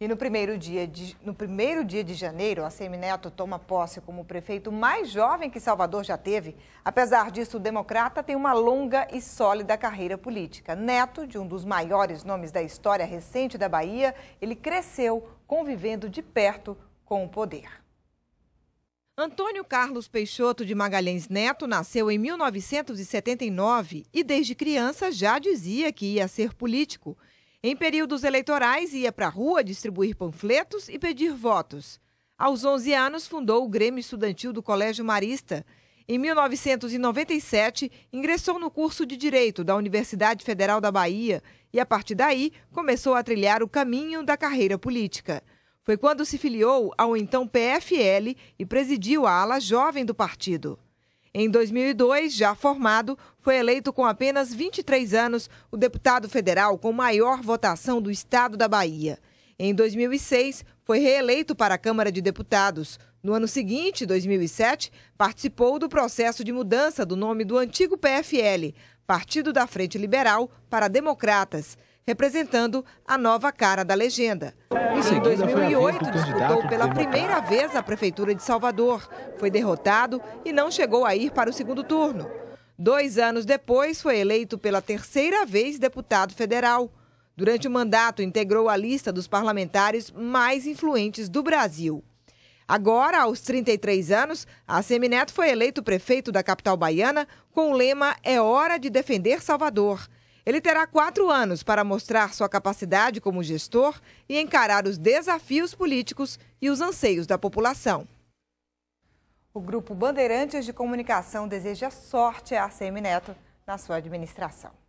E no primeiro dia de, no primeiro dia de janeiro, a Semineto toma posse como o prefeito mais jovem que Salvador já teve. Apesar disso, o democrata tem uma longa e sólida carreira política. Neto, de um dos maiores nomes da história recente da Bahia, ele cresceu convivendo de perto com o poder. Antônio Carlos Peixoto de Magalhães Neto nasceu em 1979 e desde criança já dizia que ia ser político. Em períodos eleitorais, ia para a rua distribuir panfletos e pedir votos. Aos 11 anos, fundou o Grêmio Estudantil do Colégio Marista. Em 1997, ingressou no curso de Direito da Universidade Federal da Bahia e, a partir daí, começou a trilhar o caminho da carreira política. Foi quando se filiou ao então PFL e presidiu a ala jovem do partido. Em 2002, já formado, foi eleito com apenas 23 anos o deputado federal com maior votação do estado da Bahia. Em 2006, foi reeleito para a Câmara de Deputados. No ano seguinte, 2007, participou do processo de mudança do nome do antigo PFL, Partido da Frente Liberal, para Democratas representando a nova cara da legenda. Em 2008, disputou pela primeira vez a Prefeitura de Salvador. Foi derrotado e não chegou a ir para o segundo turno. Dois anos depois, foi eleito pela terceira vez deputado federal. Durante o mandato, integrou a lista dos parlamentares mais influentes do Brasil. Agora, aos 33 anos, a Semineto foi eleito prefeito da capital baiana com o lema É Hora de Defender Salvador. Ele terá quatro anos para mostrar sua capacidade como gestor e encarar os desafios políticos e os anseios da população. O Grupo Bandeirantes de Comunicação deseja sorte a ACM Neto na sua administração.